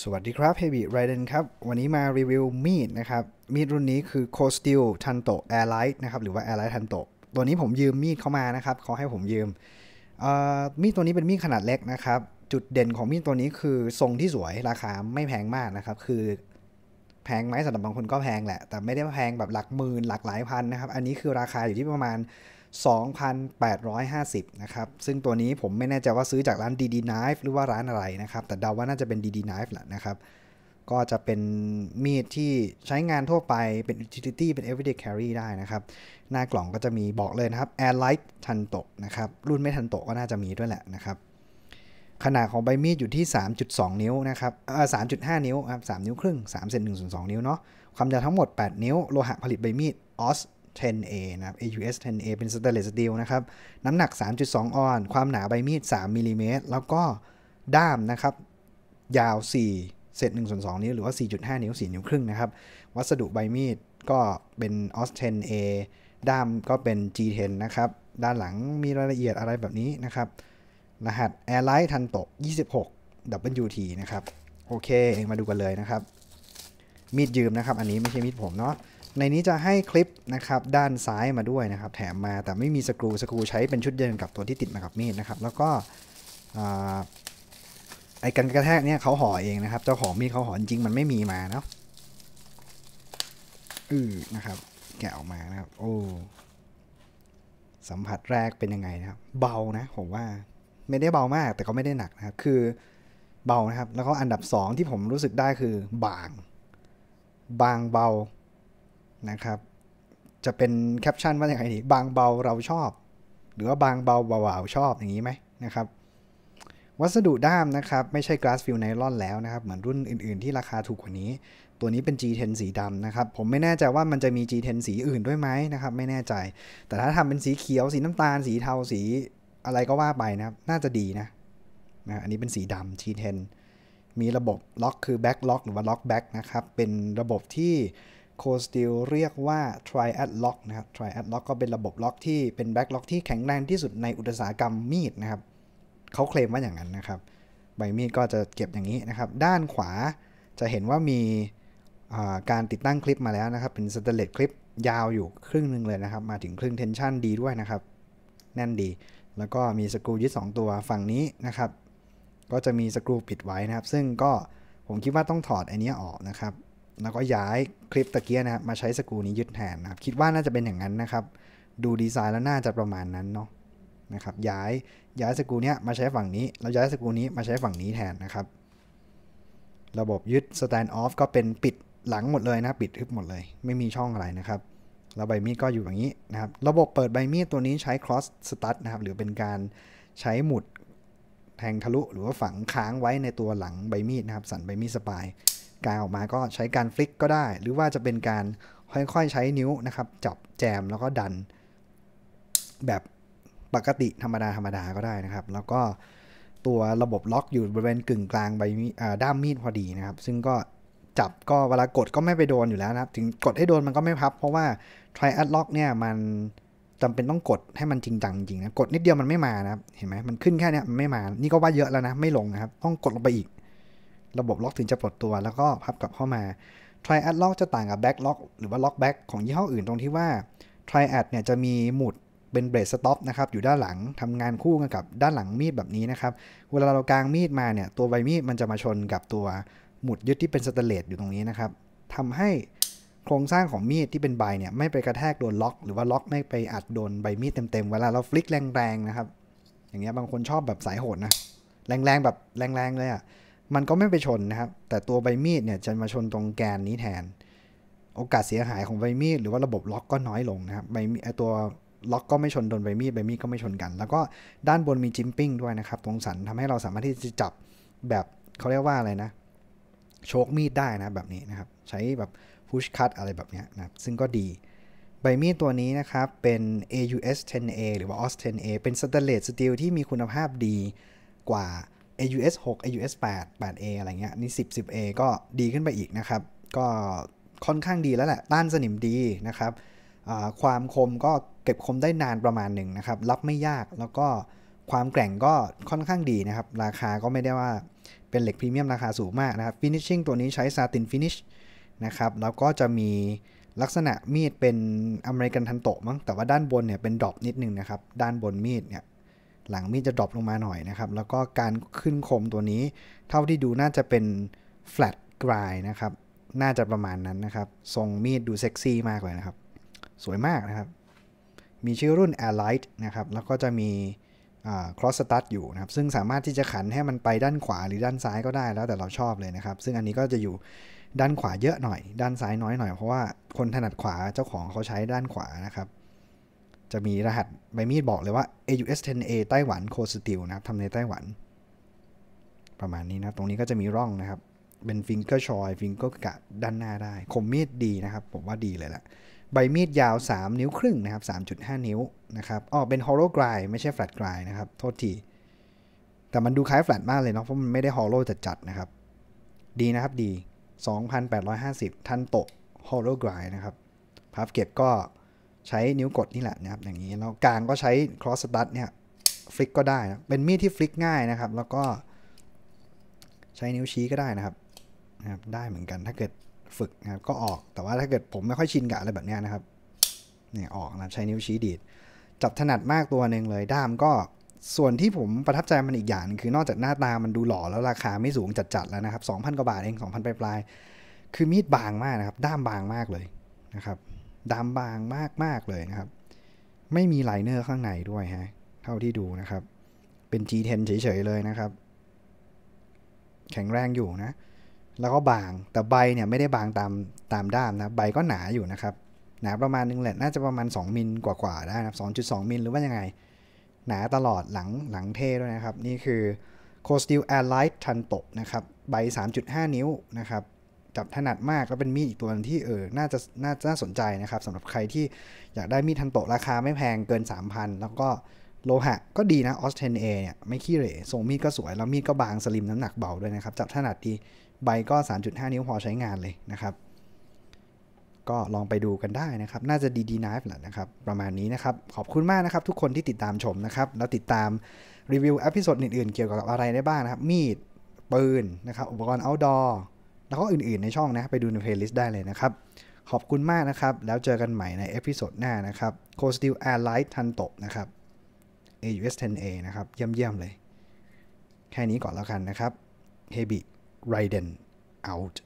สวัสดีครับเฮบิไรเดนครับ วันนี้มารีวิวมีดนะครับ มีดรุ่นนี้คือ c o s t ิ l Tanto Air Light นะครับ หรือว่า Air Light Tanto ตัวนี้ผมยืมมีดเข้ามานะครับเขาให้ผมยืม มีดตัวนี้เป็นมีดขนาดเล็กนะครับ จุดเด่นของมีดตัวนี้คือทรงที่สวยราคาไม่แพงมากนะครับ คือ แพงไหมสำหรับบางคนก็แพงแหละ แต่ไม่ได้แพงแบบหลักหมื่นหลักหลายพันนะครับอันนี้คือราคาอยู่ที่ประมาณ2,850 นะครับ ซึ่งตัวนี้ผมไม่แน่ใจว่าซื้อจากร้าน DD Knife หรือว่าร้านอะไรนะครับ แต่เดาว่าน่าจะเป็น DD Knife แหละนะครับ ก็จะเป็นมีดที่ใช้งานทั่วไป เป็น utility เป็น everyday carry ได้นะครับ หน้ากล่องก็จะมีบอกเลยนะครับ Air Light ทันตกนะครับ รุ่นไม่ทันตกก็น่าจะมีด้วยแหละนะครับ ขนาดของใบมีดอยู่ที่ 3.2 นิ้วนะครับเออ3.5 นิ้วครับ 3 นิ้วครึ่ง3เซน1.2 นิ้วเนาะ ความยาวทั้งหมด 8 นิ้ว โลหะผลิตใบมีดออส 10A นะครับ AUS 10A เป็นสเตเลสสตีลนะครับ น้ำหนัก 3.2 ออน ความหนาใบมีด 3 มิลิเมตร แล้วก็ด้ามนะครับ ยาว 4เศษ1ส่วน2นิ้ว หรือว่า 4.5 นิ้ว 4 นิ้วครึ่งนะครับ วัสดุใบมีดก็เป็น OS 10A ด้ามก็เป็น G10 นะครับ ด้านหลังมีรายละเอียดอะไรแบบนี้นะครับ รหัส a i r l i h t ทันโต26 WT นะครับ โอเค เองมาดูกันเลยนะครับ มีดยืมนะครับ อันนี้ไม่ใช่มีดผมเนาะในนี้จะให้คลิปนะครับด้านซ้ายมาด้วยนะครับ แถมมาแต่ไม่มีสกรูสกรูใช้เป็นชุดเดินกับตัวที่ติดมากับมีดนะครับแล้วก็ไอ้กันกระแทกเนี่ยเขาห่อเองนะครับ เจ้าของมีดเขาห่อจริง มันไม่มีมาเนาะอือนะครับ แกะออกมานะครับ โอ้สัมผัสแรกเป็นยังไงนะครับเบานะ ผมว่าไม่ได้เบามากแต่ก็ไม่ได้หนักนะครับคือเบานะครับ แล้วก็อันดับ 2 ที่ผมรู้สึกได้คือบาง บางเบานะครับ จะเป็นแคปชั่นว่าอย่างไรดีบางเบาเราชอบ หรือว่าบางเบาเบาๆชอบอย่างนี้ไหมนะครับวัสดุด้ามนะครับไม่ใช่กลาสฟิลไนลอนแล้วนะครับ เหมือนรุ่นอื่น ๆที่ราคาถูกกว่านี้ ตัวนี้เป็น G10 สีดำนะครับ ผมไม่แน่ใจว่ามันจะมี G10 สีอื่นด้วยไหมนะครับไม่แน่ใจ แต่ถ้าทำเป็นสีเขียวสีน้ำตาลสีเทาสีอะไรก็ว่าไปนะครับน่าจะดีนะนะ อันนี้เป็นสีดำ G10 มีระบบล็อกคือแบ็กล็อกหรือว่าล็อกแบ็กนะครับเป็นระบบที่โคสติลเรียกว่า triad lock นะครับ triad lock ก็เป็นระบบล็อกที่เป็นแบ็กล็อกที่แข็งแรงที่สุดในอุตสาหกรรมมีดนะครับ เขาเคลมว่าอย่างนั้นนะครับ ใบมีดก็จะเก็บอย่างนี้นะครับ ด้านขวาจะเห็นว่ามีการติดตั้งคลิปมาแล้วนะครับ เป็นสเตเลตคลิปยาวอยู่ครึ่งนึงเลยนะครับ มาถึงครึ่งเทนชันดีด้วยนะครับ แน่นดี แล้วก็มีสกรูยึด2ตัวฝั่งนี้นะครับ ก็จะมีสกรูปิดไว้นะครับ ซึ่งก็ผมคิดว่าต้องถอดอันนี้ออกนะครับแล้วก็ย้ายคลิปตะเกียนะครับมาใช้สกูนี้ยึดแทนนะครับคิดว่าน่าจะเป็นอย่างนั้นนะครับ ดูดีไซน์แล้วน่าจะประมาณนั้นเนาะนะครับย้ายย้ายสกูนี้มาใช้ฝั่งนี้แล้วย้ายสกูนี้มาใช้ฝั่งนี้แทนนะครับ ระบบยึด stand off ก็เป็นปิดหลังหมดเลยนะ ปิดทึบหมดเลย ไม่มีช่องอะไรนะครับแล้วใบมีดก็อยู่อย่างนี้นะครับระบบเปิดใบมีดตัวนี้ใช้ cross stud นะครับหรือเป็นการใช้หมุดแทงทะลุหรือว่าฝังค้างไว้ในตัวหลังใบมีดนะครับ สันใบมีดสปายกางออกมาก็ใช้การฟลิกก็ได้ หรือว่าจะเป็นการค่อยๆใช้นิ้วนะครับจับแจมแล้วก็ดัน แบบปกติธรรมดาธรรมดาก็ได้นะครับ แล้วก็ตัวระบบล็อกอยู่บริเวณกึ่งกลางใบด้ามมีดพอดีนะครับ ซึ่งก็จับก็เวลากดก็ไม่ไปโดนอยู่แล้วนะครับ ถึงกดให้โดนมันก็ไม่พับ เพราะว่า t r อ a ลล็อกเนี่ย มันจำเป็นต้องกดให้มันจริงจังจริงนะกดนิดเดียวมันไม่มานะครับ เห็นไหมมันขึ้นแค่นี้มันไม่มา นี่ก็ว่าเยอะแล้วนะไม่ลงนะครับต้องกดลงไปอีกระบบล็อกถึงจะปลดตัวแล้วก็พับกลับเข้ามา t r i a d ล็อกจะต่างกับ back lock หรือว่า lock back ของยี่ห้ออื่นตรงที่ว่า t r i a d เนี่ยจะมีหมุดเป็นเบรดสต็อปนะครับ อยู่ด้านหลังทำงานคู่กันกับด้านหลังมีดแบบนี้นะครับ เวลาเรากางมีดมาเนี่ย ตัวใบมีดมันจะมาชนกับตัวหมุดยึดที่เป็นสเตเลตอยู่ตรงนี้นะครับทำให้โครงสร้างของมีดที่เป็นใบเนี่ยไม่ไปกระแทกโดนล็อกหรือว่าล็อกไม่ไปอัดโดนใบมีดเต็ม ๆ เวลาเราฟลิกแรงๆนะครับอย่างเงี้ยบางคนชอบแบบสายโหดนะแรงๆแบบแรงๆเลยอะ่ะมันก็ไม่ไปชนนะครับ แต่ตัวใบมีดเนี่ยจะมาชนตรงแกนนี้แทน โอกาสเสียหายของใบมีด หรือว่าระบบล็อกก็น้อยลงนะครับใบมีตัวล็อกก็ไม่ชนโดนใบมีด ใบมีดก็ไม่ชนกัน แล้วก็ด้านบนมีจิมปิ้งด้วยนะครับ ตรงสันทำให้เราสามารถที่จะจับแบบเขาเรียกว่าอะไรนะโชกมีดได้นะแบบนี้นะครับ ใช้แบบพุชคัตอะไรแบบนี้นะซึ่งก็ดี ใบมีดตัวนี้นะครับ เป็น AUS 10A หรือว่า a u s 10A เป็นสแตนเลสสตีลที่มีคุณภาพดีกว่า AUS 6 AUS 8 8A อะไรเงี้ย นี่10 10A ก็ดีขึ้นไปอีกนะครับ ก็ค่อนข้างดีแล้วแหละต้านสนิมดีนะครับความคมก็เก็บคมได้นานประมาณหนึ่งนะครับ รับไม่ยากแล้วก็ความแกร่งก็ค่อนข้างดีนะครับ ราคาก็ไม่ได้ว่าเป็นเหล็กพรีเมียมราคาสูงมากนะครับฟินิชชิ่งตัวนี้ใช้ซาตินฟินิชนะครับ แล้วก็จะมีลักษณะมีดเป็นอเมริกันทันโตมั้งแต่ว่าด้านบนเนี่ยเป็นดรอปนิดนึงนะครับด้านบนมีดเนี่ยหลังมีดจะดรอปลงมาหน่อยนะครับ แล้วก็การขึ้นคมตัวนี้ เท่าที่ดูน่าจะเป็น flat grind นะครับน่าจะประมาณนั้นนะครับ ทรงมีดดูเซ็กซี่มากเลยนะครับ สวยมากนะครับ มีชื่อรุ่น a i r l i g h t นะครับแล้วก็จะมี cross s t u d อยู่นะครับ ซึ่งสามารถที่จะขันให้มันไปด้านขวา หรือด้านซ้ายก็ได้แล้วแต่เราชอบเลยนะครับ ซึ่งอันนี้ก็จะอยู่ด้านขวาเยอะหน่อยด้านซ้ายน้อยหน่อยเพราะว่าคนถนัดขวาเจ้าของเขาใช้ด้านขวานะครับจะมีรหัสใบมีดบอกเลยว่า AUS 10A ไต้หวันโคสติลนะครับทำในไต้หวัน ประมาณนี้นะ ตรงนี้ก็จะมีร่องนะครับ เป็นฟิงเกอร์ชอยฟิงเกอร์กะด้านหน้าได้ คมมีดดีนะครับ ผมว่าดีเลยแหละใบมีดยาว 3 นิ้วครึ่งนะครับ 3.5 นิ้ว นะครับอ๋อเป็นฮอลโลกรายไม่ใช่แฟลตกรายนะครับ โทษที แต่มันดูคล้ายแฟลตมากเลยเนาะเพราะมันไม่ได้ฮอลโลจัดๆนะครับ ดีนะครับดี 2,850ทันโตฮอลโลกรายนะครับพับเก็บก็ใช้นิ้วกดนี่แหละนะครับอย่างนี้แล้วกลางก็ใช้ cross s t u เนี่ยฟลิกก็ได้นะเป็นมีดที่ฟลิกง่ายนะครับแล้วก็ ใช้นิ้วชี้ก็ได้นะครับนะครับได้เหมือนกันถ้าเกิดฝึกนะครับก็ออกแต่ว่าถ้าเกิดผมไม่ค่อยชินกับอะไรแบบนี้นะครับ เนี่ยออกนะใช้นิ้วชี้ดีด จับถนัดมากตัวหนึ่งเลย ด้ามก็ส่วนที่ผมประทับใจมันอีกอย่างคือนอกจากหน้าตามันดูหล่อแล้วราคาไม่สูงจัดๆแล้วนะครับ 2,000กว่าบาทเอง2,000ปลายๆคือมีดบางมากนะครับ ด้ามบางมากเลยนะครับดำบางมากมากเลยนะครับ ไม่มีไลเนอร์ข้างในด้วยฮะเท่าที่ดูนะครับ เป็น G10 เฉยๆเลยนะครับ แข็งแรงอยู่นะ แล้วก็บางแต่ใบเนี่ยไม่ได้บางตามตามด้ามนะ ใบก็หนาอยู่นะครับ หนาประมาณนึงแหละน่าจะประมาณ 2มิลกว่าๆ ได้นะ2.2 มิลหรือว่ายังไง หนาตลอดหลังหลังเท่ด้วยนะครับ นี่คือ c o s t e l Airlight ทันโตนะครับ ใบ 3.5 นิ้วนะครับจับถนัดมากก็เป็นมีดอีกตัวนึงที่เออ น่าจะน่าน่าสนใจนะครับสำหรับใครที่อยากได้มีดทันโตราคาไม่แพงเกิน 3,000 แล้วก็โลหะก็ดีนะออสเทนเอเนี่ยไม่ขี้เหร่ทรงมีดก็สวย แล้วมีดก็บางสลิมน้ำหนักเบาด้วยนะครับ จับถนัดดีใบก็ 3.5 นิ้วพอใช้งานเลยนะครับ ก็ลองไปดูกันได้นะครับ น่าจะดีดีนฟาแหละนะครับ ประมาณนี้นะครับขอบคุณมากนะครับ ทุกคนที่ติดตามชมนะครับแล้วติดตามรีวิวอพิสซดอื่นๆเกี่ยวกับอะไรได้บ้างนะครับมีดปืนนะครับอุปกรณ์เอาดอร์แล้วก็อื่นๆในช่องนะ ไปดูในเพลย์ลิสต์ได้เลยนะครับ ขอบคุณมากนะครับ แล้วเจอกันใหม่ในเอพิโซดหน้านะครับโคสติลแอร์ไลท์ทันโตนะครับ AUS 10A นะครับ เยี่ยม ๆ เลย แค่นี้ก่อนแล้วกันนะครับ h e ิไ r เ i d e n out